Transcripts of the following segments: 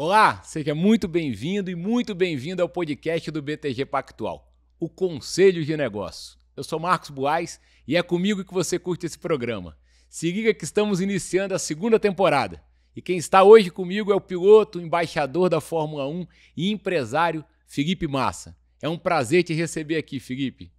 Olá, seja muito bem-vindo e muito bem-vindo ao podcast do BTG Pactual, o Conselho de Negócios. Eu sou Marcos Buais e é comigo que você curte esse programa. Se liga que estamos iniciando a segunda temporada. E quem está hoje comigo é o piloto, embaixador da Fórmula 1 e empresário Felipe Massa. É um prazer te receber aqui, Felipe.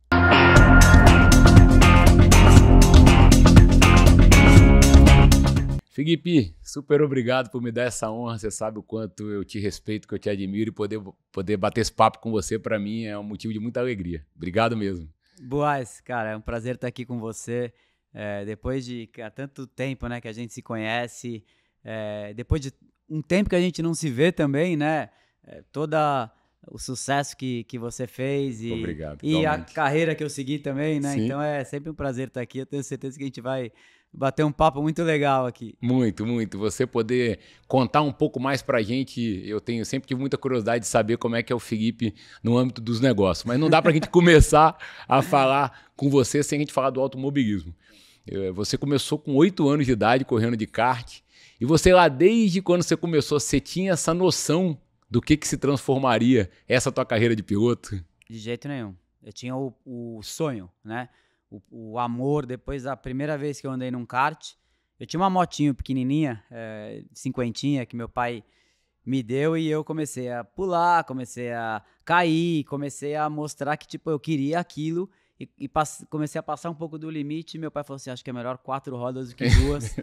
Figuipi, super obrigado por me dar essa honra. Você sabe o quanto eu te respeito, que eu te admiro e poder, poder bater esse papo com você, para mim, é um motivo de muita alegria. Obrigado mesmo. Boas, cara, é um prazer estar aqui com você. É, depois de há tanto tempo né, que a gente se conhece, é, depois de um tempo que a gente não se vê também, né? É, toda o sucesso que, que você fez e, Obrigado, e a carreira que eu segui também, né? Sim. Então é sempre um prazer estar aqui. Eu tenho certeza que a gente vai bater um papo muito legal aqui. Muito, muito. Você poder contar um pouco mais para a gente, eu tenho sempre tive muita curiosidade de saber como é que é o Felipe no âmbito dos negócios, mas não dá para a gente começar a falar com você sem a gente falar do automobilismo. Eh, você começou com oito anos de idade correndo de kart, e você lá desde quando você começou, você tinha essa noção do que que se transformaria essa tua carreira de piloto? De jeito nenhum. Eu tinha o, o sonho, né? o, o, amor depois da primeira vez que eu andei num kart. Eu tinha uma motinho pequenininha, é, cinquentinha, que meu pai me deu e eu comecei a pular, comecei a cair, comecei a mostrar que tipo eu queria aquilo e, e comecei a passar um pouco do limite. Meu pai falou assim, acho que é melhor quatro rodas do que duas.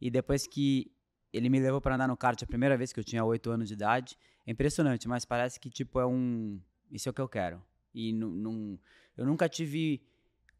e depois que ele me levou para andar no kart a primeira vez que eu tinha oito anos de idade, é impressionante, mas parece que tipo é um isso é o que eu quero. E eu nunca tive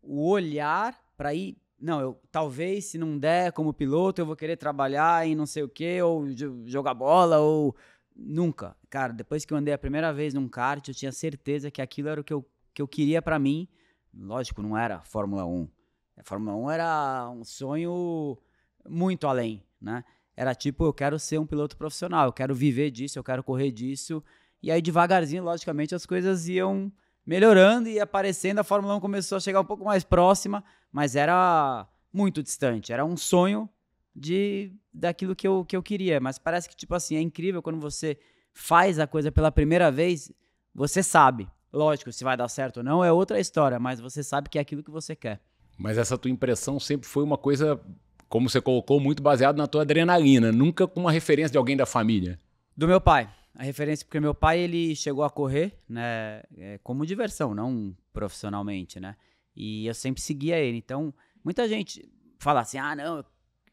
o olhar para ir. Não, eu talvez se não der como piloto, eu vou querer trabalhar em não sei o que, ou jogar bola, ou. Nunca. Cara, depois que eu andei a primeira vez num kart, eu tinha certeza que aquilo era o que eu, que eu queria para mim. Lógico, não era Fórmula 1. A Fórmula 1 era um sonho muito além, né? Era tipo, eu quero ser um piloto profissional, eu quero viver disso, eu quero correr disso. E aí, devagarzinho, logicamente, as coisas iam melhorando e aparecendo, a Fórmula 1 começou a chegar um pouco mais próxima, mas era muito distante. Era um sonho de daquilo que eu, que eu queria. Mas parece que, tipo assim, é incrível quando você faz a coisa pela primeira vez, você sabe. Lógico, se vai dar certo ou não é outra história, mas você sabe que é aquilo que você quer. Mas essa tua impressão sempre foi uma coisa, como você colocou, muito baseado na tua adrenalina, nunca com uma referência de alguém da família. Do meu pai a referência porque meu pai ele chegou a correr, né, é, como diversão, não profissionalmente, né? E eu sempre seguia ele. Então, muita gente fala assim: "Ah, não, eu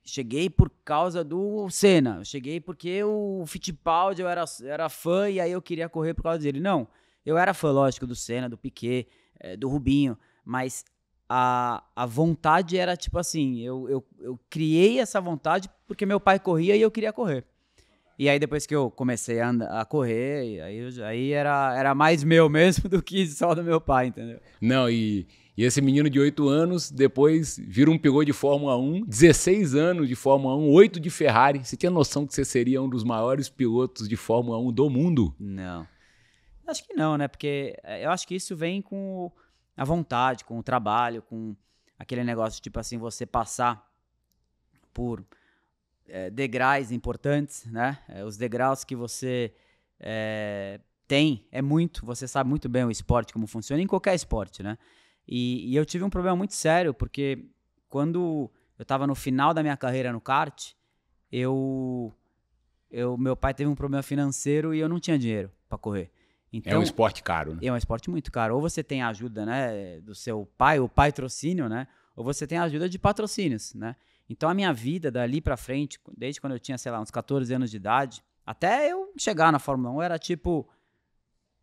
cheguei por causa do Senna, eu cheguei porque o Fittipaldi eu era era fã e aí eu queria correr por causa dele". Não, eu era fã lógico do Senna, do Piquet, é, do Rubinho, mas a, a vontade era tipo assim, eu, eu, eu criei essa vontade porque meu pai corria e eu queria correr. E aí depois que eu comecei a, andar, a correr, aí, aí era, era mais meu mesmo do que só do meu pai, entendeu? Não, e, e esse menino de 8 anos, depois vira um piloto de Fórmula 1, 16 anos de Fórmula 1, 8 de Ferrari. Você tinha noção que você seria um dos maiores pilotos de Fórmula 1 do mundo? Não. Acho que não, né? Porque eh, eu acho que isso vem com a vontade, com o trabalho, com aquele negócio tipo assim, você passar por é, degraus importantes, né? É, os degraus que você é, tem é muito, você sabe muito bem o esporte, como funciona, em qualquer esporte, né? E, e eu tive um problema muito sério, porque quando eu estava no final da minha carreira no kart, eu, eu meu pai teve um problema financeiro e eu não tinha dinheiro para correr. Então, é um então, esporte caro. Né? É um esporte muito caro. Ou você tem a ajuda né, do seu pai, o patrocínio, né? Ou você tem a ajuda de patrocínios, né? Então a minha vida dali para frente, desde quando eu tinha, sei lá, uns 14 anos de idade, até eu chegar na Fórmula 1, era tipo,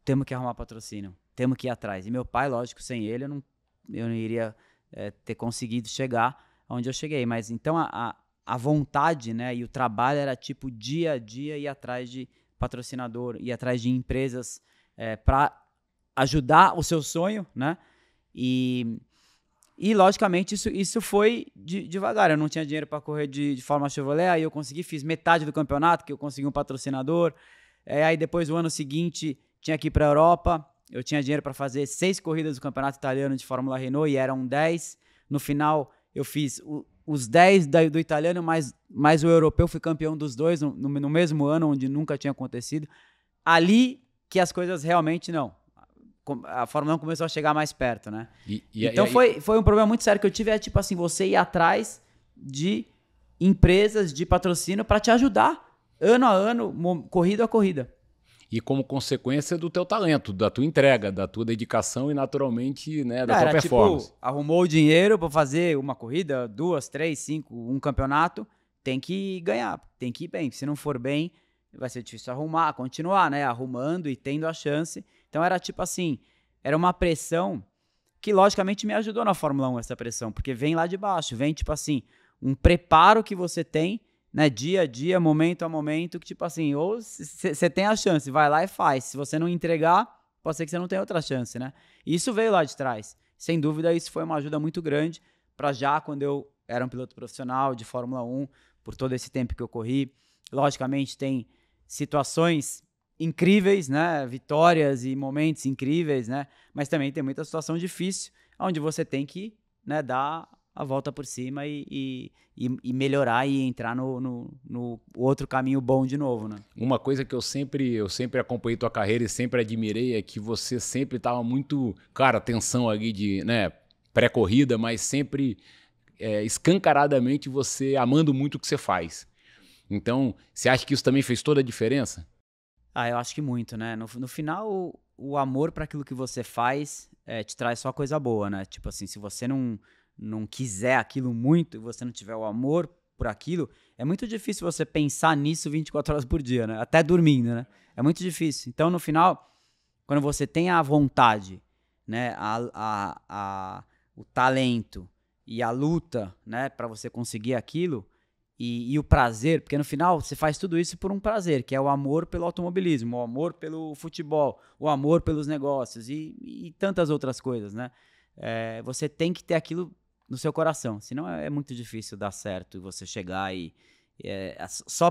temos que arrumar patrocínio, temos que ir atrás. E meu pai, lógico, sem ele eu não, eu não iria é, ter conseguido chegar onde eu cheguei. Mas então a, a, a, vontade né, e o trabalho era tipo dia a dia ir atrás de patrocinador, ir atrás de empresas é, eh, para ajudar o seu sonho, né? E e, logicamente, isso, isso foi de, devagar. Eu não tinha dinheiro para correr de, de forma Chevrolet, aí eu consegui, fiz metade do campeonato, que eu consegui um patrocinador. É, aí depois, o ano seguinte, tinha que ir para a Europa. Eu tinha dinheiro para fazer seis corridas do campeonato italiano de Fórmula Renault e eram dez. No final, eu fiz o, os dez da, do italiano, mas mas o europeu, fui campeão dos dois no, no, no mesmo ano, onde nunca tinha acontecido. Ali que as coisas realmente não a Fórmula 1 começou a chegar mais perto, né? E, e, então e, foi, foi um problema muito sério que eu tive, é tipo assim, você ir atrás de empresas de patrocínio para te ajudar ano a ano, corrida a corrida. E como consequência do teu talento, da tua entrega, da tua dedicação e naturalmente né, da Não, tua era, tipo, performance. Tipo, arrumou o dinheiro para fazer uma corrida, duas, três, cinco, um campeonato, tem que ganhar, tem que ir bem. Se não for bem, vai ser difícil arrumar, continuar, né? Arrumando e tendo a chance. Então era tipo assim, era uma pressão que logicamente me ajudou na Fórmula 1 essa pressão, porque vem lá de baixo, vem tipo assim, um preparo que você tem, né, dia a dia, momento a momento, que tipo assim, ou você tem a chance, vai lá e faz. Se você não entregar, pode ser que você não tenha outra chance, né? E isso veio lá de trás. Sem dúvida, isso foi uma ajuda muito grande para já quando eu era um piloto profissional de Fórmula 1, por todo esse tempo que eu corri. Logicamente tem situações incríveis, né? Vitórias e momentos incríveis, né? Mas também tem muita situação difícil, onde você tem que né, dar a volta por cima e, e, e melhorar e entrar no, no, no, outro caminho bom de novo, né? Uma coisa que eu sempre eu sempre acompanhei tua carreira e sempre admirei é que você sempre estava muito, cara, tensão ali de, né, pré-corrida, mas sempre é, escancaradamente você amando muito o que você faz. Então, você acha que isso também fez toda a diferença? Ah, eu acho que muito, né? No, no final, o amor para aquilo que você faz é, te traz só coisa boa, né? Tipo assim, se você não, não quiser aquilo muito e você não tiver o amor por aquilo, é muito difícil você pensar nisso 24 horas por dia, né? Até dormindo, né? É muito difícil. Então, no final, quando você tem a vontade, né? A, a, a o talento e a luta, né? Para você conseguir aquilo, e, e, o prazer, porque no final você faz tudo isso por um prazer, que é o amor pelo automobilismo, o amor pelo futebol, o amor pelos negócios e, e tantas outras coisas, né? É, você tem que ter aquilo no seu coração, senão é, é muito difícil dar certo e você chegar e é, só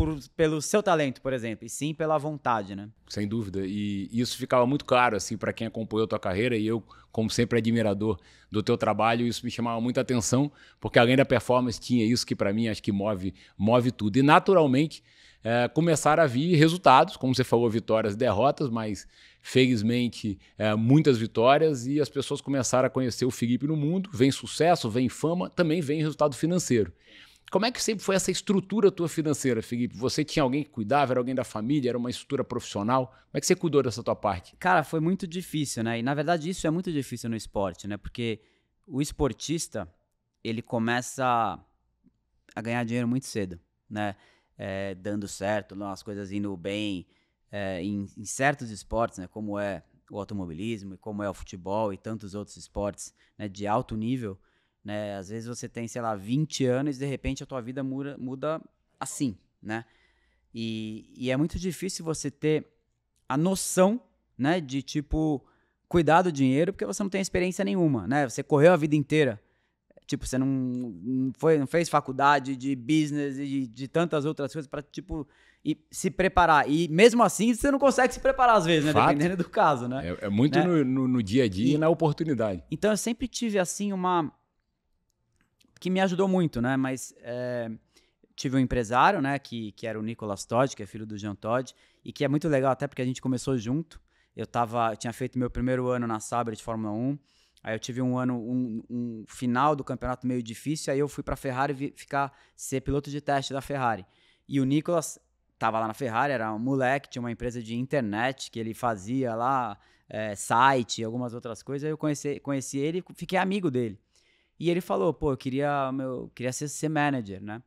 por, pelo seu talento, por exemplo, e sim pela vontade, né? Sem dúvida. E isso ficava muito claro, assim, para quem acompanhou a tua carreira e eu, como sempre, admirador do teu trabalho, isso me chamava muita atenção, porque além da performance tinha isso que para mim acho que move, move tudo. E naturalmente é, começaram a vir resultados, como você falou, vitórias e derrotas, mas felizmente é, muitas vitórias e as pessoas começaram a conhecer o Felipe no mundo. Vem sucesso, vem fama, também vem resultado financeiro. Como é que sempre foi essa estrutura tua financeira, Felipe? Você tinha alguém que cuidava, era alguém da família, era uma estrutura profissional? Como é que você cuidou dessa tua parte? Cara, foi muito difícil, né? E na verdade isso é muito difícil no esporte, né? Porque o esportista, ele começa a ganhar dinheiro muito cedo, né? É, dando certo, as coisas indo bem é, em, em certos esportes, né? Como é o automobilismo e como é o futebol e tantos outros esportes né? de alto nível né? Às vezes você tem, sei lá, 20 anos e de repente a tua vida muda, muda assim, né? E, e é muito difícil você ter a noção, né, de tipo cuidar do dinheiro porque você não tem experiência nenhuma, né? Você correu a vida inteira. Tipo, você não, foi, não fez faculdade de business e de, de tantas outras coisas para tipo e se preparar. E mesmo assim, você não consegue se preparar às vezes, né? Fato. Dependendo do caso, né? É, é muito né? No, no, no, dia a dia e, e na oportunidade. Então, eu sempre tive assim uma que me ajudou muito, né? Mas é, tive um empresário, né? Que, que era o Nicolas Todd, que é filho do Jean Todd, e que é muito legal até porque a gente começou junto. Eu, tava, tinha feito meu primeiro ano na Sabre de Fórmula 1. Aí eu tive um ano, um, um final do campeonato meio difícil. Aí eu fui para Ferrari ficar ser piloto de teste da Ferrari. E o Nicolas estava lá na Ferrari, era um moleque, tinha uma empresa de internet que ele fazia lá, é, site, algumas outras coisas. Aí eu conheci, conheci ele e fiquei amigo dele. E ele falou, pô, eu queria, meu, queria ser, ser manager, né?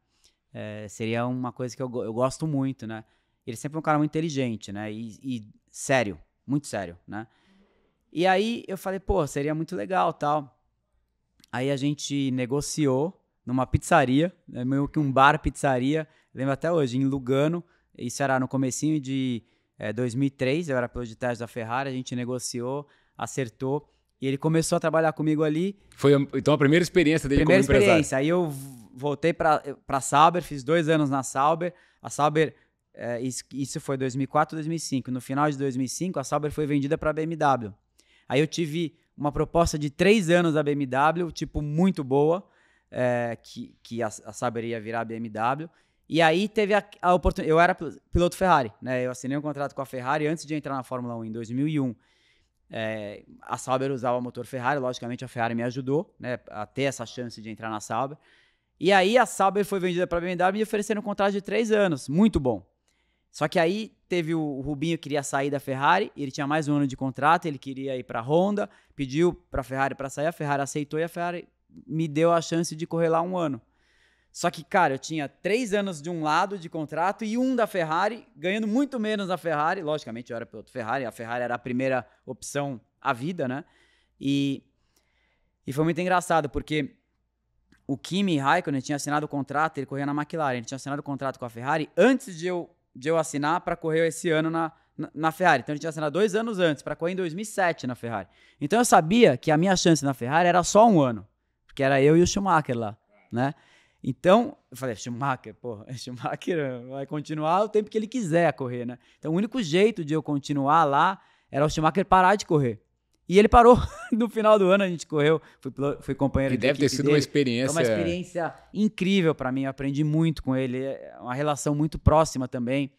É, seria uma coisa que eu, eu gosto muito, né? Ele é sempre é um cara muito inteligente, né? E, e, sério, muito sério, né? E aí eu falei, pô, seria muito legal tal. Aí a gente negociou numa pizzaria, né? meio que um bar pizzaria, lembro até hoje, em Lugano. Isso era no comecinho de é, eh, 2003, eu era piloto de teste da Ferrari, a gente negociou, acertou. E ele começou a trabalhar comigo ali. Foi então a primeira experiência dele primeira como experiência. Aí eu voltei para Sauber, fiz dois anos na Sauber. A Sauber, é, isso foi 2004, 2005. No final de 2005, a Sauber foi vendida para a BMW. Aí eu tive uma proposta de três anos da BMW, tipo, muito boa, é, que, que a, a Sauber ia virar a BMW. E aí teve a, a oportunidade. Eu era piloto Ferrari, né? Eu assinei um contrato com a Ferrari antes de entrar na Fórmula 1, em 2001. É, a Sauber usava motor Ferrari, logicamente a Ferrari me ajudou né, a ter essa chance de entrar na Sauber. E aí a Sauber foi vendida para a BMW e ofereceram um contrato de três anos, muito bom. Só que aí teve o Rubinho que queria sair da Ferrari, ele tinha mais um ano de contrato, ele queria ir para a Honda, pediu para a Ferrari para sair, a Ferrari aceitou e a Ferrari me deu a chance de correr lá um ano. Só que, cara, eu tinha três anos de um lado de contrato e um da Ferrari, ganhando muito menos na Ferrari. Logicamente, eu era piloto Ferrari, a Ferrari era a primeira opção à vida, né? E, e foi muito engraçado, porque o Kimi Raikkonen tinha assinado o contrato, ele corria na McLaren, ele tinha assinado o contrato com a Ferrari antes de eu, de eu assinar para correr esse ano na, na, na, Ferrari. Então, ele tinha assinado dois anos antes, para correr em 2007 na Ferrari. Então, eu sabia que a minha chance na Ferrari era só um ano, porque era eu e o Schumacher lá, né? Então, eu falei, é Schumacher, pô, é Schumacher vai continuar o tempo que ele quiser correr, né? Então, o único jeito de eu continuar lá era o Schumacher parar de correr. E ele parou. no final do ano a gente correu, fui, fui companheiro e deve ter sido dele. uma experiência. Foi uma experiência incrível para mim, eu aprendi muito com ele, é uma relação muito próxima também,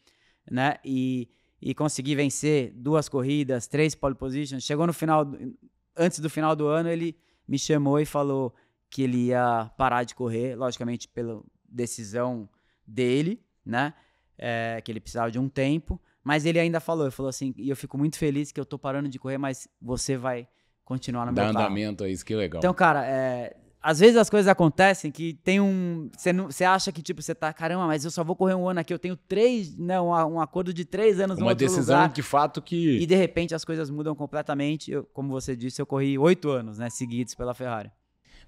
né? E, e consegui vencer duas corridas, três pole positions. Chegou no final, antes do final do ano, ele me chamou e falou: que ele ia parar de correr, logicamente pela decisão dele, né? É, que ele precisava de um tempo, mas ele ainda falou, ele falou assim, e eu fico muito feliz que eu tô parando de correr, mas você vai continuar no Dá meu carro. Dá andamento aí, é isso, que é legal. Então, cara, é, às vezes as coisas acontecem que tem um. Você acha que, tipo, você tá, caramba, mas eu só vou correr um ano aqui, eu tenho três. Não, né, um, acordo de três anos Uma decisão lugar, de fato que. E de repente as coisas mudam completamente. Eu, como você disse, eu corri oito anos, né, seguidos pela Ferrari.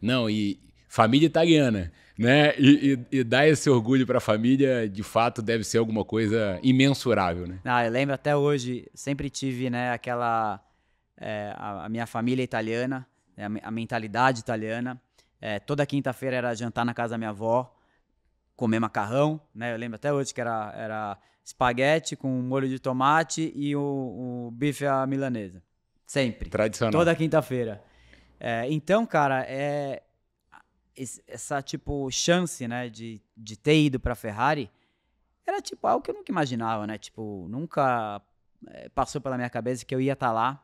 Não, e família italiana, né? E, e, e dar esse orgulho para a família, de fato, deve ser alguma coisa imensurável, né? Ah, eu lembro até hoje, sempre tive, né, aquela... É, a, a, minha família italiana, né, a, a mentalidade italiana. É, toda quinta-feira era jantar na casa da minha avó, comer macarrão, né? Eu lembro até hoje que era, era espaguete com molho de tomate e o, o bife à milanesa. Sempre. Tradicional. Toda quinta-feira. É, então, cara, é essa tipo chance, né, de, de ter ido para Ferrari era tipo algo que eu nunca imaginava, né? Tipo, nunca é, passou pela minha cabeça que eu ia estar tá lá,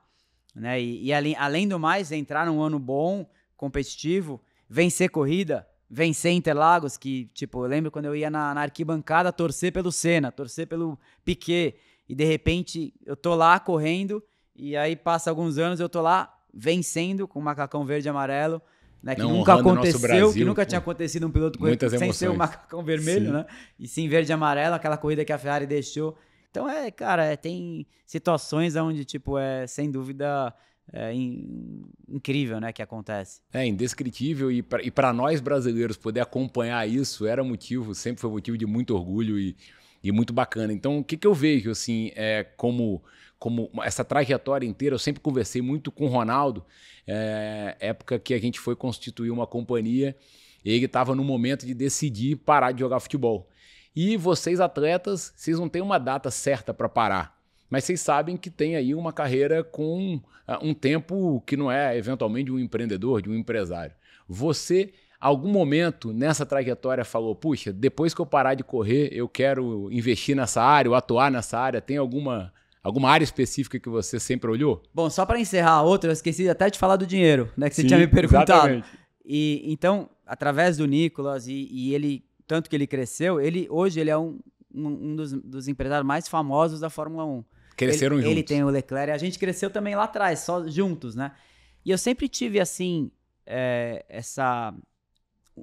né? E, e além, além do mais, entrar num ano bom, competitivo, vencer corrida, vencer Interlagos, que, tipo, eu lembro quando eu ia na, na, arquibancada torcer pelo Senna, torcer pelo Piquet, e de repente eu tô lá correndo, e aí passa alguns anos eu tô lá vencendo com o macacão verde e amarelo. Né, que não nunca aconteceu, Brasil, que nunca tinha acontecido um piloto com, sem emoções. ser o macacão vermelho, Sim. né? E sim verde e amarelo, aquela corrida que a Ferrari deixou. Então é, cara, é, tem situações onde tipo é sem dúvida é, in, incrível, né, que acontece. É indescritível e para nós brasileiros poder acompanhar isso era motivo, sempre foi motivo de muito orgulho e e é muito bacana. Então, o que, que eu vejo, assim, é como, como essa trajetória inteira, eu sempre conversei muito com o Ronaldo, é, época que a gente foi constituir uma companhia, ele estava no momento de decidir parar de jogar futebol. E vocês, atletas, vocês não têm uma data certa para parar mas vocês sabem que tem aí uma carreira com ah, um tempo que não é eventualmente de um empreendedor, de um empresário. Você algum momento nessa trajetória falou: puxa, depois que eu parar de correr, eu quero investir nessa área ou atuar nessa área? Tem alguma. Alguma área específica que você sempre olhou? Bom, só para encerrar outra, eu esqueci até de falar do dinheiro, né? Que você Sim, tinha me perguntado. Exatamente. E então, através do Nicolas e, e, ele, tanto que ele cresceu, ele hoje ele é um, um, um dos, dos, empresários mais famosos da Fórmula 1. Cresceram ele, juntos. Ele tem o Leclerc, a gente cresceu também lá atrás, só juntos, né? E eu sempre tive assim é, essa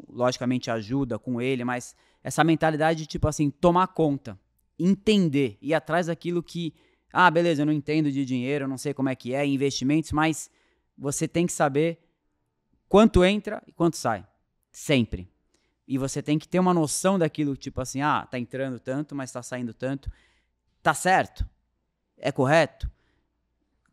logicamente ajuda com ele, mas essa mentalidade de tipo assim, tomar conta, entender, ir atrás daquilo que, ah, beleza, eu não entendo de dinheiro, não sei como é que é, investimentos, mas você tem que saber quanto entra e quanto sai, sempre. E você tem que ter uma noção daquilo, tipo assim, ah, tá entrando tanto, mas tá saindo tanto. Tá certo? É correto?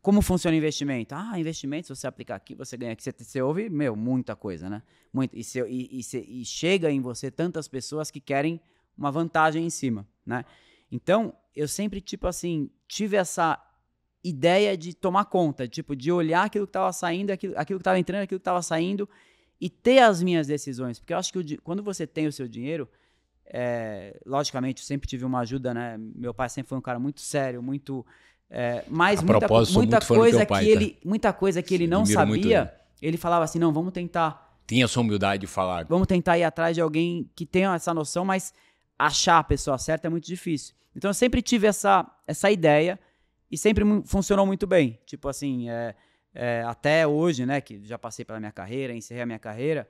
Como funciona o investimento? Ah, investimento, se você aplicar aqui, você ganha aqui. Você, você ouve, meu, muita coisa, né? Muito, e, e, e, e chega em você tantas pessoas que querem uma vantagem em cima, né? Então, eu sempre, tipo assim, tive essa ideia de tomar conta, tipo, de olhar aquilo que estava saindo, aquilo, aquilo que estava entrando, aquilo que estava saindo e ter as minhas decisões. Porque eu acho que o, quando você tem o seu dinheiro, é, logicamente, eu sempre tive uma ajuda, né? Meu pai sempre foi um cara muito sério, muito é, mas muita, muita coisa pai, que tá? ele, muita coisa que ele Sim, não sabia, muito... ele falava assim: não, vamos tentar. Tinha sua humildade de falar. Vamos tentar ir atrás de alguém que tenha essa noção, mas achar a pessoa certa é muito difícil. Então eu sempre tive essa, essa ideia e sempre funcionou muito bem. Tipo assim, é, é, até hoje, né, que já passei pela minha carreira, encerrei a minha carreira,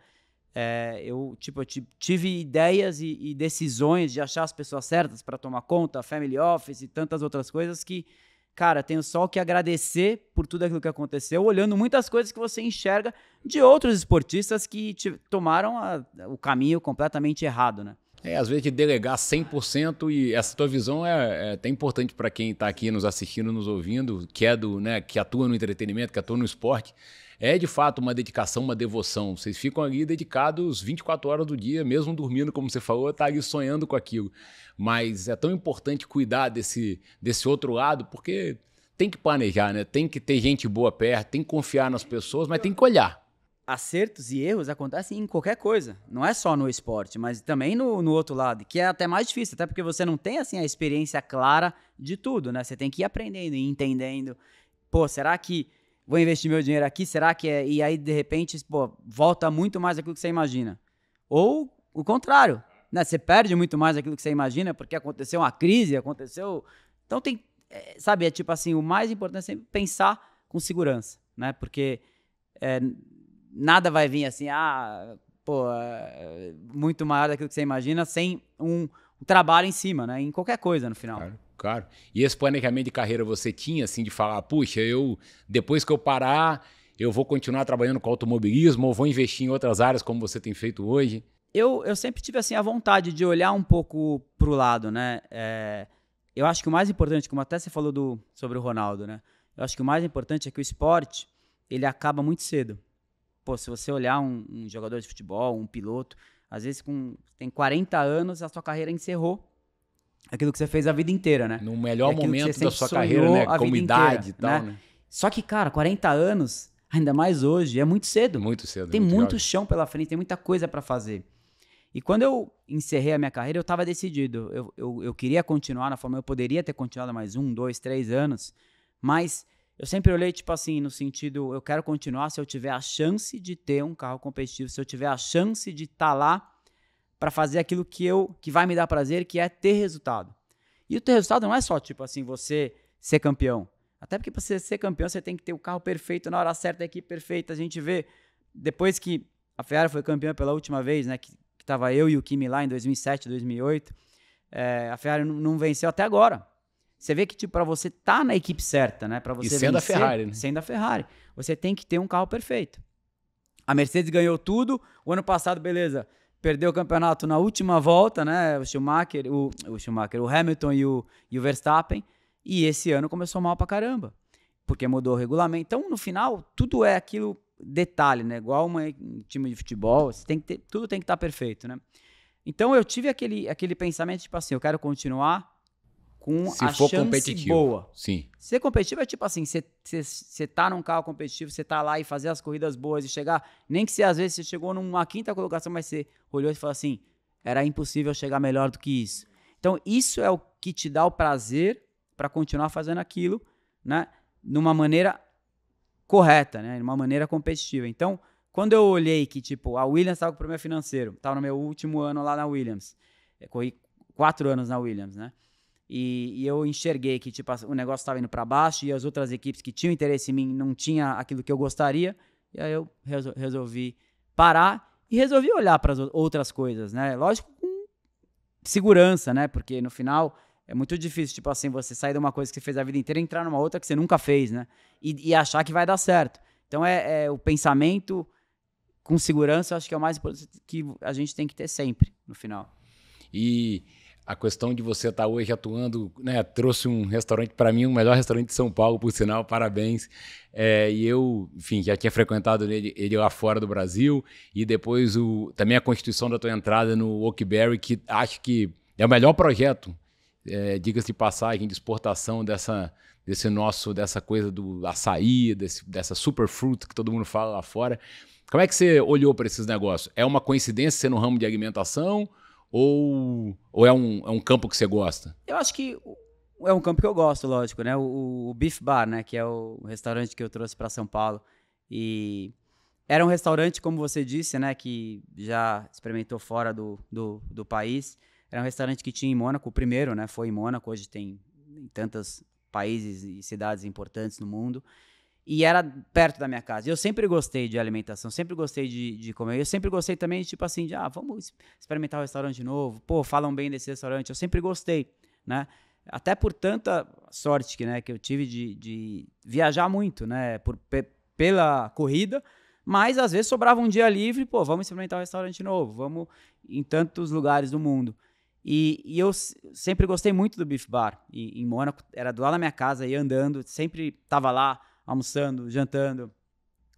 é, eu, tipo, eu tive ideias e, e decisões de achar as pessoas certas para tomar conta, family office e tantas outras coisas que Cara, tenho só o que agradecer por tudo aquilo que aconteceu, olhando muitas coisas que você enxerga de outros esportistas que tomaram a, o caminho completamente errado, né? É, às vezes, de delegar 100% e essa tua visão é, é até importante para quem está aqui nos assistindo, nos ouvindo, que é do, né, que atua no entretenimento, que atua no esporte. É de fato uma dedicação, uma devoção. Vocês ficam ali dedicados 24 horas do dia, mesmo dormindo, como você falou, tá ali sonhando com aquilo. Mas é tão importante cuidar desse, desse outro lado, porque tem que planejar, né? Tem que ter gente boa perto, tem que confiar nas pessoas, mas tem que olhar acertos e erros acontecem em qualquer coisa. Não é só no esporte, mas também no, no, outro lado, que é até mais difícil, até porque você não tem assim a experiência clara de tudo, né? Você tem que ir aprendendo e entendendo. Pô, será que vou investir meu dinheiro aqui? Será que é? E aí de repente, pô, volta muito mais aquilo que você imagina. Ou o contrário, né? Você perde muito mais aquilo que você imagina porque aconteceu uma crise, aconteceu. Então tem, é, sabe, é tipo assim, o mais importante é sempre pensar com segurança, né? Porque é, nada vai vir assim, ah, pô, é, muito maior daquilo que você imagina, sem um, um trabalho em cima, né? Em qualquer coisa no final. Claro, claro. E esse planejamento de carreira você tinha, assim, de falar, puxa, eu, depois que eu parar, eu vou continuar trabalhando com automobilismo ou vou investir em outras áreas como você tem feito hoje? Eu, eu sempre tive, assim, a vontade de olhar um pouco pro lado, né? É, eu acho que o mais importante, como até você falou do, sobre o Ronaldo, né? Eu acho que o mais importante é que o esporte, ele acaba muito cedo. Pô, se você olhar um, um jogador de futebol, um piloto, às vezes com tem 40 anos, a sua carreira encerrou aquilo que você fez a vida inteira, né? No melhor momento da sua carreira, né? Como idade inteira, e tal, né? né? Só que, cara, 40 anos, ainda mais hoje, é muito cedo. Muito cedo. Tem muito, muito chão pela frente, tem muita coisa para fazer. E quando eu encerrei a minha carreira, eu estava decidido. Eu, eu, eu, queria continuar na forma, eu poderia ter continuado mais um, dois, três anos, mas eu sempre olhei, tipo assim, no sentido, eu quero continuar se eu tiver a chance de ter um carro competitivo, se eu tiver a chance de estar tá lá para fazer aquilo que eu que vai me dar prazer, que é ter resultado. E o ter resultado não é só, tipo assim, você ser campeão. Até porque para você ser campeão, você tem que ter o carro perfeito na hora certa, a equipe perfeita. A gente vê, depois que a Ferrari foi campeã pela última vez, né? Que, que tava eu e o Kimi lá em 2007, 2008. É, a Ferrari não venceu até agora. Você vê que tipo para você tá na equipe certa, né? Para você e sendo vencer, a Ferrari, né? sendo a Ferrari, você tem que ter um carro perfeito. A Mercedes ganhou tudo. O ano passado, beleza, perdeu o campeonato na última volta, né? O Schumacher, o, o Schumacher, o Hamilton e o, e o Verstappen. E esse ano começou mal pra caramba, porque mudou o regulamento. Então, no final, tudo é aquilo detalhe, né? Igual uma, um time de futebol, você tem que ter, tudo tem que estar tá perfeito, né? Então eu tive aquele, aquele pensamento tipo assim, eu quero continuar com se a for chance competitivo. boa. Sim. Ser competitivo é tipo assim, você tá num carro competitivo, você tá lá e fazer as corridas boas e chegar, nem que você às vezes você chegou numa quinta colocação, mas você olhou e falou assim, era impossível chegar melhor do que isso. Então isso é o que te dá o prazer para continuar fazendo aquilo, né, numa maneira correta, né, numa maneira competitiva. Então, quando eu olhei que tipo a Williams tava com problema financeiro, estava no meu último ano lá na Williams, é, corri quatro anos na Williams, né? E, e, eu enxerguei que tipo, o negócio estava indo para baixo e as outras equipes que tinham interesse em mim não tinha aquilo que eu gostaria. E aí eu resolvi parar e resolvi olhar para as outras coisas, né? Lógico, com segurança, né? Porque no final é muito difícil, tipo assim, você sair de uma coisa que você fez a vida inteira e entrar numa outra que você nunca fez, né? E, e achar que vai dar certo. Então é, é o pensamento com segurança, acho que é o mais importante que a gente tem que ter sempre no final. E a questão de você estar tá hoje atuando, né? Trouxe um restaurante para mim, o melhor restaurante de São Paulo, por sinal, parabéns. É, e eu, enfim, já tinha frequentado ele, ele, lá fora do Brasil e depois o, também a constituição da tua entrada no Oakberry, que acho que é o melhor projeto, é, diga-se de passagem, de exportação dessa desse nosso dessa coisa do açaí, desse, dessa superfruit que todo mundo fala lá fora. Como é que você olhou para esses negócios? É uma coincidência ser no ramo de alimentação? Ou, ou é, um, é um campo que você gosta? Eu acho que é um campo que eu gosto, lógico, né? O, o Beef Bar, né? Que é o restaurante que eu trouxe para São Paulo. E era um restaurante, como você disse, né? Que já experimentou fora do, do, do país. Era um restaurante que tinha em Mônaco, o primeiro, né? Foi em Mônaco, hoje tem em tantos países e cidades importantes no mundo. E era perto da minha casa. E eu sempre gostei de alimentação, sempre gostei de, de comer. Eu sempre gostei também, tipo assim, de, ah, vamos experimentar o um restaurante novo. Pô, falam bem desse restaurante. Eu sempre gostei, né? Até por tanta sorte que, né, que eu tive de, de viajar muito, né? Por, pela corrida, mas às vezes sobrava um dia livre, pô, vamos experimentar um restaurante novo, vamos em tantos lugares do mundo. E, e eu sempre gostei muito do Beef Bar, e, em Mônaco, era do lado da minha casa, ia andando, sempre tava lá, almoçando, jantando.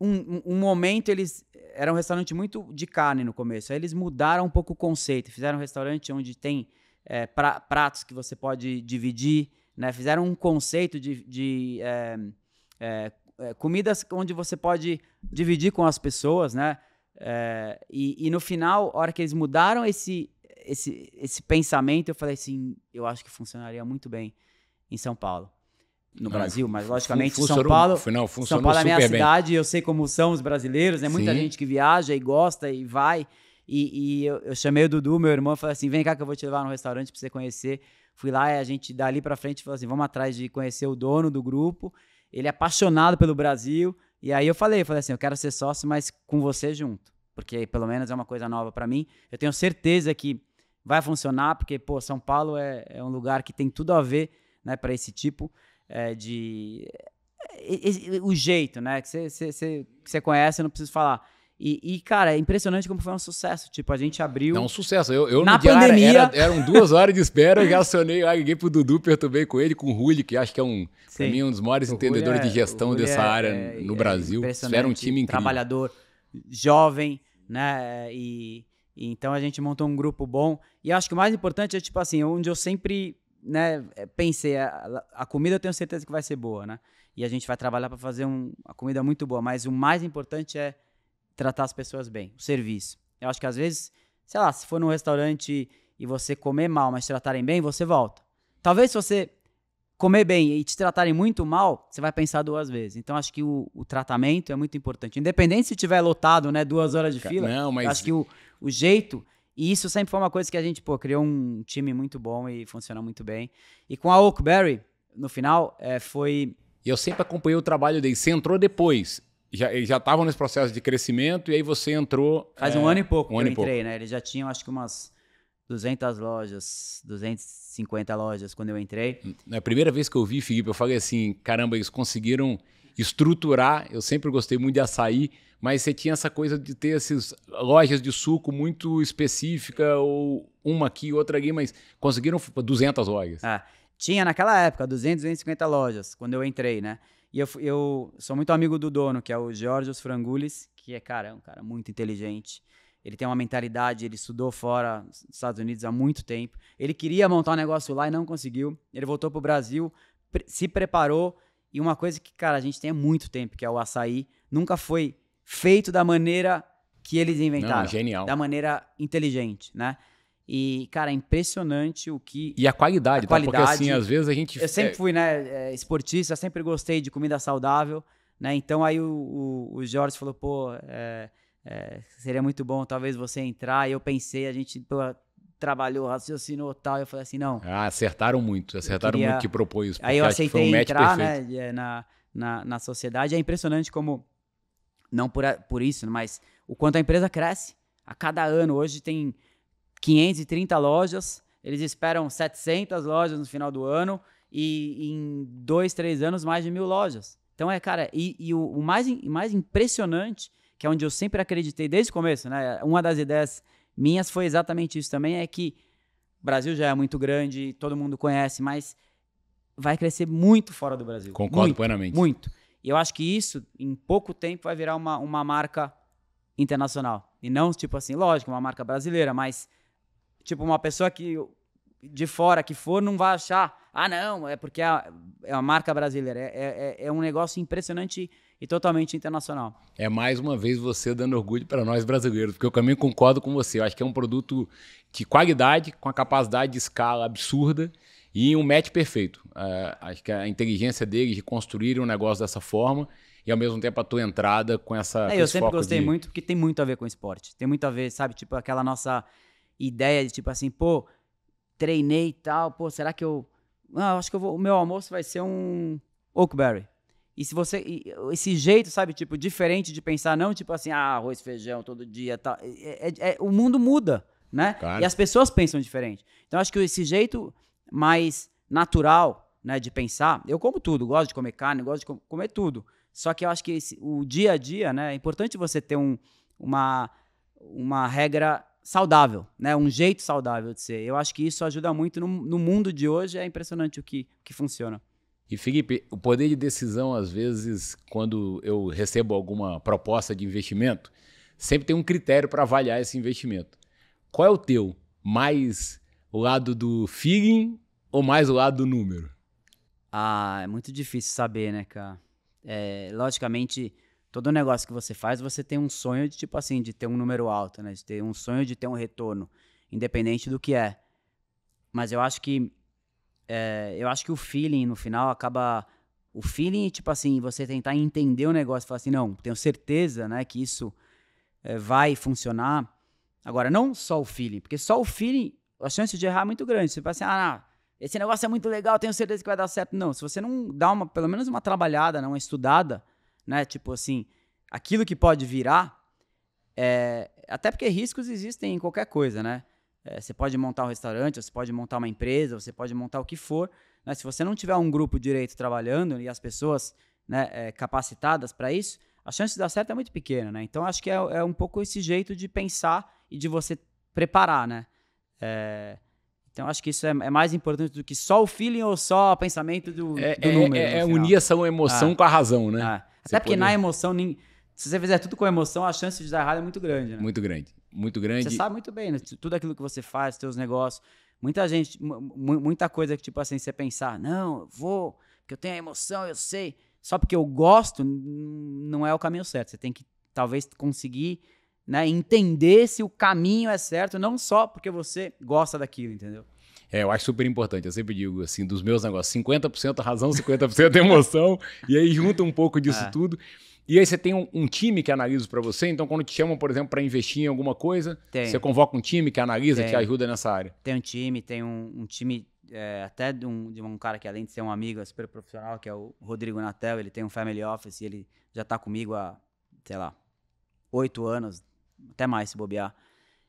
Um, um, momento eles. Era um restaurante muito de carne no começo. Aí eles mudaram um pouco o conceito. Fizeram um restaurante onde tem é, pra, pratos que você pode dividir. Né? Fizeram um conceito de, de é, é, é comidas onde você pode dividir com as pessoas. Né? É, e, e, no final, a hora que eles mudaram esse, esse, esse pensamento, eu falei assim: eu acho que funcionaria muito bem em São Paulo no ah, Brasil, mas logicamente São Paulo, não, São Paulo é minha cidade, eu sei como são os brasileiros, né? Muita Sim. gente que viaja e gosta e vai. E, e eu, eu, chamei o Dudu, meu irmão, e falei assim: vem cá que eu vou te levar no restaurante para você conhecer. Fui lá e a gente dali para frente falou assim: vamos atrás de conhecer o dono do grupo. Ele é apaixonado pelo Brasil. E aí eu falei, eu falei assim, eu quero ser sócio, mas com você junto, porque pelo menos é uma coisa nova para mim. Eu tenho certeza que vai funcionar, porque pô, São Paulo é, é um lugar que tem tudo a ver, né, para esse tipo é, de. É, o jeito, né? Que você conhece, eu não preciso falar. E, e, cara, é impressionante como foi um sucesso. Tipo, a gente abriu. É um sucesso. Eu, eu na pandemia. Era, eram duas horas de espera, já acionei, ah, liguei pro Dudu, perturbei com ele, com o Rui, que acho que é um, pra mim, um dos maiores o entendedores é, de gestão dessa é, área é, no é Brasil. Era um time incrível. Trabalhador, jovem, né? E, e, então a gente montou um grupo bom. E acho que o mais importante é, tipo assim, onde eu sempre né, é, pensei, a, a, comida eu tenho certeza que vai ser boa, né? E a gente vai trabalhar para fazer um, uma comida muito boa, mas o mais importante é tratar as pessoas bem, o serviço. Eu acho que às vezes, sei lá, se for num restaurante e você comer mal, mas tratarem bem, você volta. Talvez se você comer bem e te tratarem muito mal, você vai pensar duas vezes. Então acho que o, o tratamento é muito importante. Independente se tiver lotado, né, duas horas de fila, Não, mas... acho que o, o jeito e isso sempre foi uma coisa que a gente, pô, criou um time muito bom e funcionou muito bem. E com a Oakberry, no final, é, foi. E eu sempre acompanhei o trabalho dele. Você entrou depois. Já estavam nesse processo de crescimento e aí você entrou. Faz é, um ano e pouco um que ano eu entrei, pouco. né? Eles já tinham, acho que umas 200 lojas, 250 lojas quando eu entrei. Na hum, é primeira vez que eu vi, Felipe, eu falei assim: caramba, eles conseguiram estruturar. Eu sempre gostei muito de açaí, mas você tinha essa coisa de ter essas lojas de suco muito específica, ou uma aqui, outra ali, mas conseguiram 200 lojas. É, tinha naquela época 200, 250 lojas, quando eu entrei, né? E eu, eu sou muito amigo do dono, que é o Jorge Frangulis, que é, cara, é um cara muito inteligente. Ele tem uma mentalidade, ele estudou fora dos Estados Unidos há muito tempo. Ele queria montar um negócio lá e não conseguiu. Ele voltou para o Brasil, se preparou e uma coisa que, cara, a gente tem há muito tempo, que é o açaí, nunca foi feito da maneira que eles inventaram. Não, genial. Da maneira inteligente, né? E, cara, é impressionante o que. E a qualidade, a qualidade tá? Porque assim, às vezes a gente. Eu sempre é fui, né, é, esportista, sempre gostei de comida saudável, né? Então aí o, o, o Jorge falou, pô, é, é, seria muito bom talvez você entrar. E eu pensei, a gente pô, trabalhou, raciocinou tal. Eu falei assim, não. Ah, acertaram muito, acertaram queria... muito que propôs isso. Aí eu aceitei um entrar né, na, na, na sociedade. É impressionante como, não por, por isso, mas o quanto a empresa cresce. A cada ano, hoje tem 530 lojas, eles esperam 700 lojas no final do ano e em dois, três anos, mais de mil lojas. Então é, cara, e, e o, o mais, mais impressionante, que é onde eu sempre acreditei desde o começo, né? Uma das ideias minhas foi exatamente isso também, é que o Brasil já é muito grande, todo mundo conhece, mas vai crescer muito fora do Brasil. Concordo muito, plenamente. Muito. E eu acho que isso, em pouco tempo, vai virar uma, uma marca internacional. E não, tipo assim, lógico, uma marca brasileira, mas, tipo, uma pessoa que de fora que for não vai achar, ah, não, é porque é, é uma marca brasileira. É, é, é um negócio impressionante e totalmente internacional. É mais uma vez você dando orgulho para nós brasileiros, porque eu também concordo com você. Eu acho que é um produto de qualidade, com a capacidade de escala absurda e um match perfeito. Uh, acho que a inteligência dele de construir um negócio dessa forma e ao mesmo tempo a tua entrada com essa. É, com eu sempre gostei de... muito porque tem muito a ver com esporte. Tem muito a ver, sabe? Tipo aquela nossa ideia de tipo assim, pô, treinei e tal, pô, será que eu. Ah, acho que o meu almoço vai ser um Oakberry. E se você. Esse jeito, sabe, tipo, diferente de pensar, não tipo assim, ah, arroz, feijão todo dia tal. é, é, o mundo muda, né? Claro. E as pessoas pensam diferente. Então, acho que esse jeito mais natural, né, de pensar. Eu como tudo, gosto de comer carne, gosto de comer tudo. Só que eu acho que esse, o dia a dia, né, é importante você ter um, uma, uma regra saudável, né? Um jeito saudável de ser. Eu acho que isso ajuda muito no, no mundo de hoje. É impressionante o que, que funciona. E Felipe, o poder de decisão, às vezes, quando eu recebo alguma proposta de investimento, sempre tem um critério para avaliar esse investimento. Qual é o teu? Mais o lado do feeling ou mais o lado do número? Ah, é muito difícil saber, né, cara? É, logicamente, todo negócio que você faz, você tem um sonho de, tipo assim, de ter um número alto, né? De ter um sonho de ter um retorno, independente do que é. Mas eu acho que é, eu acho que o feeling no final acaba. O feeling, tipo assim, você tentar entender o negócio e falar assim, não, tenho certeza né, que isso é, vai funcionar. Agora, não só o feeling, porque só o feeling, a chance de errar é muito grande. Você fala assim, ah, não, esse negócio é muito legal, tenho certeza que vai dar certo. Não, se você não dá uma, pelo menos uma trabalhada, né, uma estudada, né? Tipo assim, aquilo que pode virar, é, até porque riscos existem em qualquer coisa, né? É, você pode montar um restaurante, você pode montar uma empresa, você pode montar o que for. Né? Se você não tiver um grupo direito trabalhando e as pessoas né, é, capacitadas para isso, a chance de dar certo é muito pequena. Né? Então, acho que é, é, um pouco esse jeito de pensar e de você preparar. Né? É, então, acho que isso é, é, mais importante do que só o feeling ou só o pensamento do, é, do número. É, unir essa emoção com a razão. Né? Até você porque na emoção, se você fizer tudo com emoção, a chance de dar errado é muito grande. Né? Muito grande muito grande. Você sabe muito bem, né? Tudo aquilo que você faz, seus negócios. Muita gente, muita coisa que, tipo assim, você pensar, não, vou, que eu tenho a emoção, eu sei. Só porque eu gosto, não é o caminho certo. Você tem que, talvez, conseguir né, entender se o caminho é certo, não só porque você gosta daquilo, entendeu? É, eu acho super importante. Eu sempre digo assim, dos meus negócios, 50% razão, 50% emoção, e aí junta um pouco disso é. tudo. E aí você tem um, um time que analisa para você. Então, quando te chamam, por exemplo, para investir em alguma coisa, tem. você convoca um time que analisa, tem. que ajuda nessa área. Tem um time, tem um, um time é, até de um, de um, cara que além de ser um amigo, é super profissional, que é o Rodrigo Natel, ele tem um family office e ele já está comigo há, sei lá, oito anos, até mais se bobear.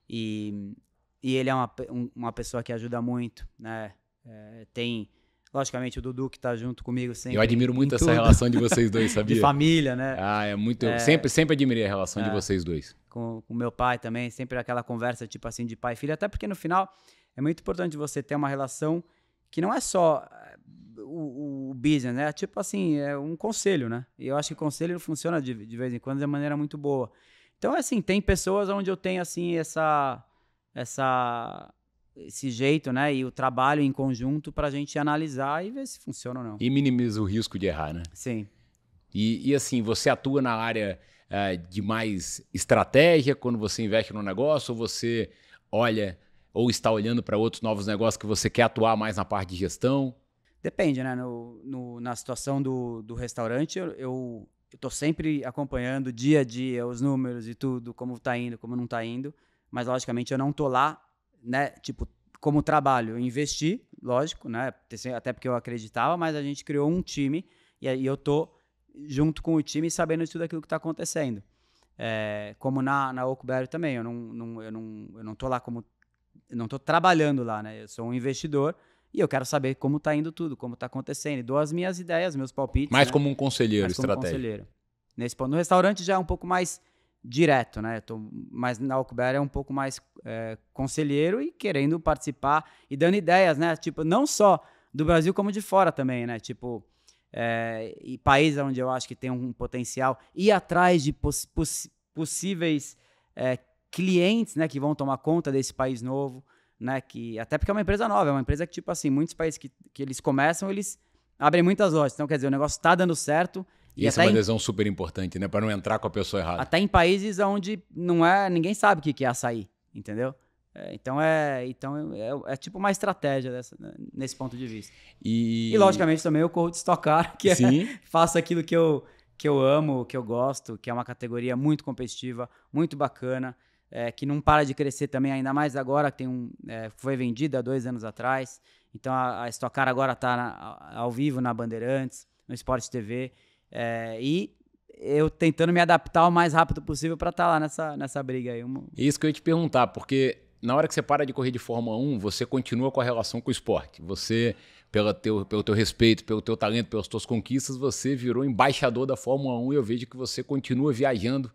E, e ele é uma, um, uma pessoa que ajuda muito, né? É, tem Logicamente, o Dudu que tá junto comigo sempre. Eu admiro muito essa tudo. relação de vocês dois, sabia? de família, né? Ah, é muito. É... Sempre, sempre admirei a relação é... de vocês dois. Com o meu pai também, sempre aquela conversa, tipo assim, de pai e filho. Até porque no final é muito importante você ter uma relação que não é só eh, o, o business, né? É tipo assim, é um conselho, né? E eu acho que conselho funciona de, de vez em quando de maneira muito boa. Então, é assim, tem pessoas onde eu tenho, assim, essa. Essa esse jeito, né? E o trabalho em conjunto para a gente analisar e ver se funciona ou não. E minimiza o risco de errar, né? Sim. E, e assim, você atua na área uh, de mais estratégia quando você investe no negócio ou você olha ou está olhando para outros novos negócios que você quer atuar mais na parte de gestão? Depende, né? No, no na situação do, do restaurante, eu, eu estou sempre acompanhando dia a dia os números e tudo, como está indo, como não está indo. Mas, logicamente, eu não estou lá né, tipo, como trabalho, investir, lógico, né? Até porque eu acreditava, mas a gente criou um time e aí eu tô junto com o time sabendo de tudo aquilo que está acontecendo. É, como na, na Oakberry também, eu não, não, eu, não, eu não tô lá como. não tô trabalhando lá, né? Eu sou um investidor e eu quero saber como está indo tudo, como está acontecendo. E dou as minhas ideias, meus palpites. Mais né? como um conselheiro estratégico. Como um conselheiro. Nesse ponto. No restaurante já é um pouco mais direto, né? Eu tô, mas na Alcubera é um pouco mais é, conselheiro e querendo participar e dando ideias, né? Tipo, não só do Brasil como de fora também, né? Tipo, é, e países onde eu acho que tem um potencial e atrás de poss poss possíveis é, clientes, né? Que vão tomar conta desse país novo, né? Que até porque é uma empresa nova, é uma empresa que tipo assim, muitos países que, que eles começam eles abrem muitas lojas, então quer dizer o negócio está dando certo e, essa é uma lesão em... super importante, né? Para não entrar com a pessoa errada. Até em países onde não é, ninguém sabe o que é açaí, entendeu? É, então é, então é, é, tipo uma estratégia dessa, né, nesse ponto de vista. E, e logicamente também eu corro de estocar, que é, faço aquilo que eu, que eu amo, que eu gosto, que é uma categoria muito competitiva, muito bacana, é, que não para de crescer também, ainda mais agora que tem um, é, foi vendida há dois anos atrás. Então a, a Stock Car agora está ao vivo na Bandeirantes, no Esporte TV. É, e eu tentando me adaptar o mais rápido possível para estar tá lá nessa, nessa briga aí. Isso que eu ia te perguntar, porque na hora que você para de correr de Fórmula 1, você continua com a relação com o esporte. Você, pela teu, pelo teu respeito, pelo teu talento, pelas tuas conquistas, você virou embaixador da Fórmula 1 e eu vejo que você continua viajando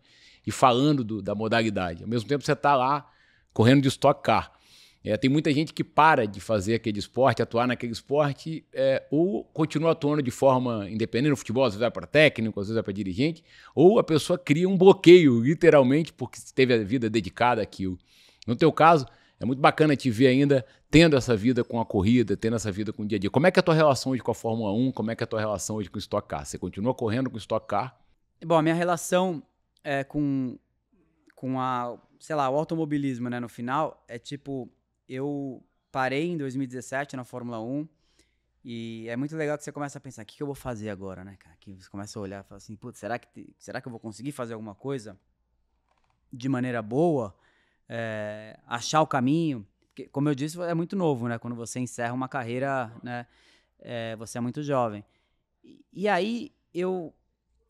e falando do, da modalidade. Ao mesmo tempo, você está lá correndo de Stock Car. É, tem muita gente que para de fazer aquele esporte, atuar naquele esporte, é, ou continua atuando de forma independente no futebol, às vezes vai para técnico, às vezes vai para dirigente, ou a pessoa cria um bloqueio, literalmente, porque teve a vida dedicada àquilo. No teu caso, é muito bacana te ver ainda tendo essa vida com a corrida, tendo essa vida com o dia a dia. Como é que é a tua relação hoje com a Fórmula 1? Como é que é a tua relação hoje com o Stock Car? Você continua correndo com o Stock Car? Bom, a minha relação é, com, com a, sei lá, o automobilismo, né, no final, é tipo, eu parei em 2017 na Fórmula 1 e é muito legal que você começa a pensar, o que, que eu vou fazer agora, né, cara? Que você começa a olhar e fala assim, putz, será que, será que eu vou conseguir fazer alguma coisa de maneira boa? É, achar o caminho? Porque, como eu disse, é muito novo, né? Quando você encerra uma carreira, né? É, você é muito jovem. E, e aí eu,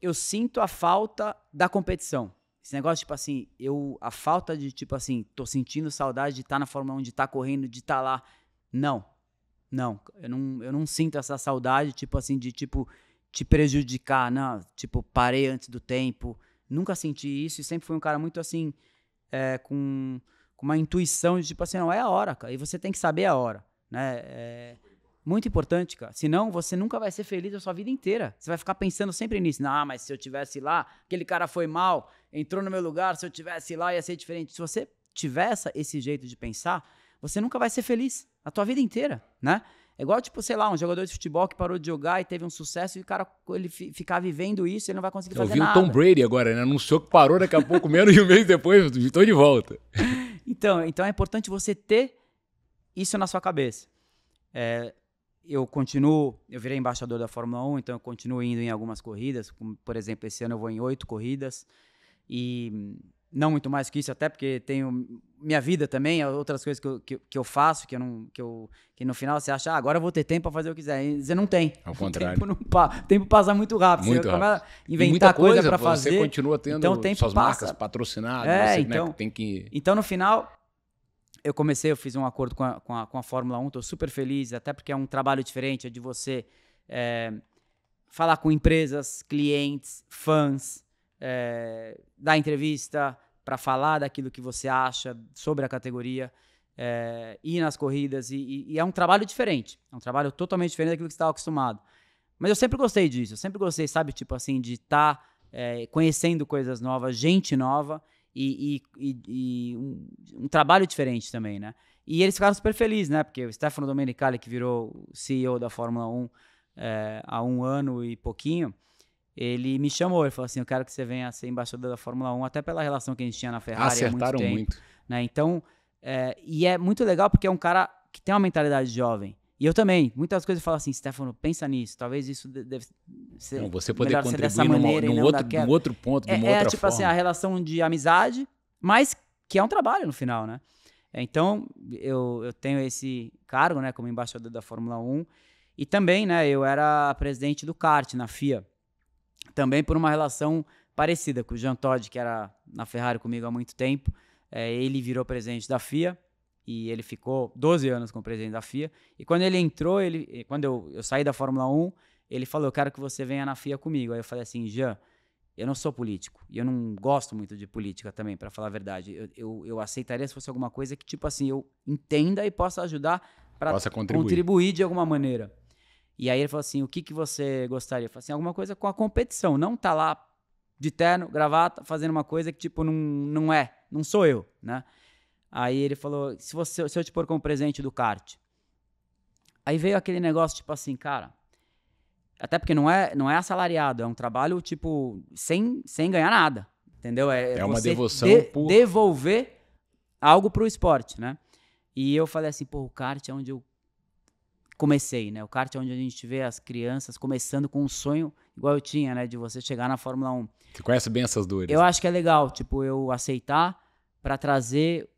eu sinto a falta da competição. Esse negócio, tipo assim, eu. A falta de, tipo assim, tô sentindo saudade de estar tá na Fórmula 1, de estar tá correndo, de estar tá lá. Não. Não. Eu, não. eu não sinto essa saudade, tipo assim, de tipo te prejudicar. Não, tipo, parei antes do tempo. Nunca senti isso e sempre fui um cara muito assim, é, com, com uma intuição de, tipo assim, não, é a hora, cara. E você tem que saber a hora, né? É, muito importante, cara. Senão você nunca vai ser feliz a sua vida inteira. Você vai ficar pensando sempre nisso. Ah, mas se eu tivesse lá, aquele cara foi mal, entrou no meu lugar, se eu tivesse lá ia ser diferente. Se você tivesse esse jeito de pensar, você nunca vai ser feliz a tua vida inteira, né? É igual, tipo, sei lá, um jogador de futebol que parou de jogar e teve um sucesso e o cara, ele ficar vivendo isso, ele não vai conseguir fazer nada. Eu vi o Tom Brady agora, né? Anunciou que parou daqui a pouco, menos de um mês depois, estou de volta. então, então é importante você ter isso na sua cabeça. É, eu continuo, eu virei embaixador da Fórmula 1, então eu continuo indo em algumas corridas, como, por exemplo, esse ano eu vou em oito corridas, e não muito mais que isso, até porque tenho minha vida também, é outras coisas que eu, que, que eu faço, que eu não. Que, eu, que no final você acha, ah, agora eu vou ter tempo para fazer o que quiser. E você não tem. Ao contrário. O tempo, não tempo passa muito rápido. Muito você rápido. inventar coisa, coisa para fazer. Você continua tendo então, suas passa. marcas patrocinadas, é, você, né, então, né, tem que. Então, no final, eu comecei, eu fiz um acordo com a, com a, com a Fórmula 1, estou super feliz, até porque é um trabalho diferente, é de você é, falar com empresas, clientes, fãs, é, dar entrevista para falar daquilo que você acha sobre a categoria, é, ir nas corridas, e, e, e, é um trabalho diferente, é um trabalho totalmente diferente daquilo que você estava acostumado. Mas eu sempre gostei disso, eu sempre gostei, sabe, tipo assim, de estar tá, é, conhecendo coisas novas, gente nova, e, e, e um, um, trabalho diferente também, né? E eles ficaram super felizes, né? Porque o Stefano Domenicali, que virou CEO da Fórmula 1 é, eh, há um ano e pouquinho, ele me chamou, ele falou assim, eu quero que você venha ser embaixador da Fórmula 1, até pela relação que a gente tinha na Ferrari Acertaram há muito tempo. Muito. Né? Então, é, e é muito legal porque é um cara que tem uma mentalidade jovem. E eu também, muitas coisas falo assim, Stefano, pensa nisso, talvez isso deve ser. Não, você poder contribuir dessa maneira, numa, num, outro, num outro ponto, de é, é, outra é, tipo forma. assim, a relação de amizade, mas que é um trabalho no final, né? É, então, eu, eu tenho esse cargo, né, como embaixador da Fórmula 1, e também, né, eu era presidente do kart na FIA, também por uma relação parecida com o Jean Todt, que era na Ferrari comigo há muito tempo, é, ele virou presidente da FIA, e ele ficou 12 anos como presidente da FIA. E quando ele entrou, ele, quando eu, eu saí da Fórmula 1, ele falou: Eu quero que você venha na FIA comigo. Aí eu falei assim: Jean, eu não sou político e eu não gosto muito de política também, para falar a verdade. Eu, eu, eu, aceitaria se fosse alguma coisa que, tipo assim, eu entenda e possa ajudar para contribuir. contribuir de alguma maneira. E aí ele falou assim: O que, que você gostaria? Eu falei assim: Alguma coisa com a competição, não tá lá de terno, gravata, fazendo uma coisa que, tipo, não, não é, não sou eu, né? Aí ele falou: se, você, se eu te pôr como presente do kart. Aí veio aquele negócio, tipo assim, cara. Até porque não é, não é assalariado, é um trabalho, tipo, sem, sem ganhar nada. Entendeu? É, é uma devoção. De, por... Devolver algo pro esporte, né? E eu falei assim, pô, o kart é onde eu comecei, né? O kart é onde a gente vê as crianças começando com um sonho igual eu tinha, né? De você chegar na Fórmula 1. Você conhece bem essas dores. Eu né? acho que é legal, tipo, eu aceitar para trazer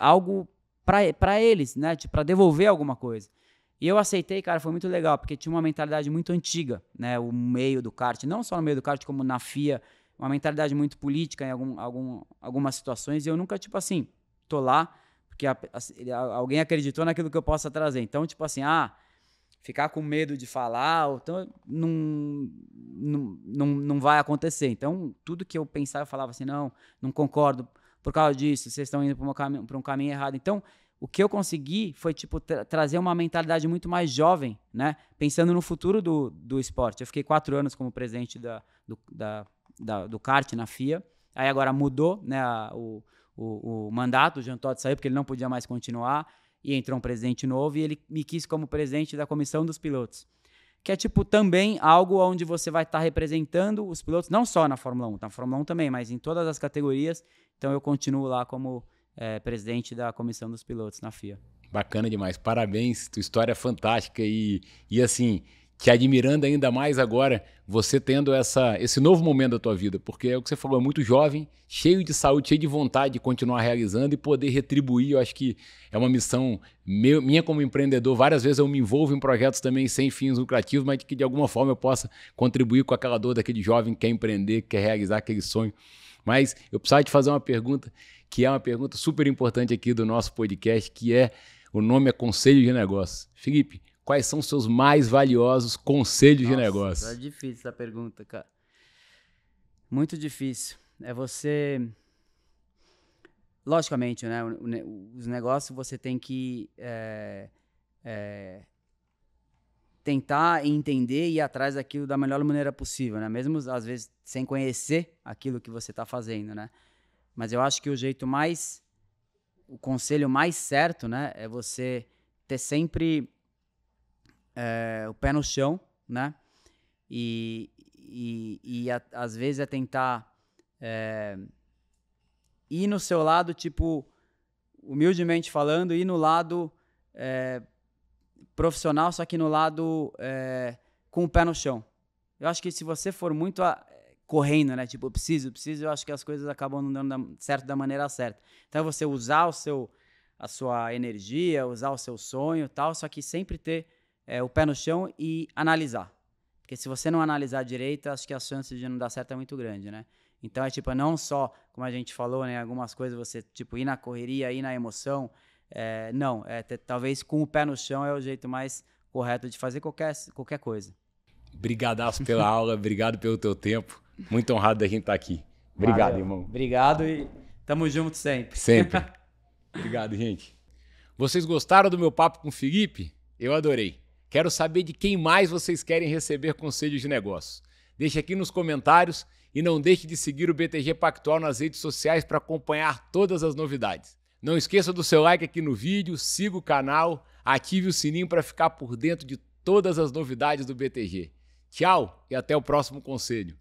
algo para eles, né? Para tipo, devolver alguma coisa. E eu aceitei, cara, foi muito legal, porque tinha uma mentalidade muito antiga, né? O meio do kart, não só no meio do kart, como na FIA, uma mentalidade muito política em algum, algum, algumas situações. E eu nunca, tipo assim, tô lá, porque a, a, alguém acreditou naquilo que eu possa trazer. Então, tipo assim, ah, ficar com medo de falar, ou, então, não, não, não, não vai acontecer. Então, tudo que eu pensava, eu falava assim, não, não concordo por causa disso, vocês estão indo para um, caminho, um caminho errado. Então, o que eu consegui foi, tipo, tra trazer uma mentalidade muito mais jovem, né? Pensando no futuro do, do esporte. Eu fiquei quatro anos como presidente da, do, da, da, do kart na FIA. Aí agora mudou né, a, o, o, o, mandato, o Jean Todt saiu porque ele não podia mais continuar. E entrou um presidente novo e ele me quis como presidente da comissão dos pilotos. Que é, tipo, também algo onde você vai estar tá representando os pilotos, não só na Fórmula 1, tá? na Fórmula 1 também, mas em todas as categorias então eu continuo lá como é, presidente da comissão dos pilotos na FIA. Bacana demais, parabéns, tua história é fantástica e, e assim, te admirando ainda mais agora, você tendo essa, esse novo momento da tua vida, porque é o que você falou, é muito jovem, cheio de saúde, cheio de vontade de continuar realizando e poder retribuir, eu acho que é uma missão meu, minha como empreendedor, várias vezes eu me envolvo em projetos também sem fins lucrativos, mas que de alguma forma eu possa contribuir com aquela dor daquele jovem que quer empreender, que quer realizar aquele sonho. Mas eu precisava te fazer uma pergunta que é uma pergunta super importante aqui do nosso podcast, que é o nome é Conselho de Negócios. Felipe, quais são os seus mais valiosos conselhos Nossa, de negócios? É difícil essa pergunta, cara. Muito difícil. É você logicamente, né, os negócios você tem que é, é, tentar entender e ir atrás daquilo da melhor maneira possível, né? Mesmo às vezes sem conhecer aquilo que você está fazendo, né? Mas eu acho que o jeito mais o conselho mais certo, né, é você ter sempre é, o pé no chão, né? E, e, e a, às vezes é tentar é, ir no seu lado, tipo, humildemente falando, ir no lado é, profissional, só que no lado é, com o pé no chão. Eu acho que se você for muito a, ah, correndo, né? Tipo, eu preciso, eu preciso, eu acho que as coisas acabam não dando certo da maneira certa. Então, é você usar o seu, a sua energia, usar o seu sonho tal, só que sempre ter é, o pé no chão e analisar. Porque se você não analisar direito, acho que a chance de não dar certo é muito grande, né? Então, é tipo, é não só, como a gente falou, né? Algumas coisas você, tipo, ir na correria, ir na emoção, é, não, é, talvez com o pé no chão é o jeito mais correto de fazer qualquer, qualquer coisa. Brigadaço pela aula, obrigado pelo teu tempo. Muito honrado da gente estar tá aqui. Obrigado, Valeu. irmão. Obrigado e tamo junto sempre. Sempre. obrigado, gente. Vocês gostaram do meu papo com o Felipe? Eu adorei. Quero saber de quem mais vocês querem receber conselhos de negócios. Deixe aqui nos comentários e não deixe de seguir o BTG Pactual nas redes sociais para acompanhar todas as novidades. Não esqueça do seu like aqui no vídeo, siga o canal, ative o sininho para ficar por dentro de todas as novidades do BTG. Tchau e até o próximo conselho.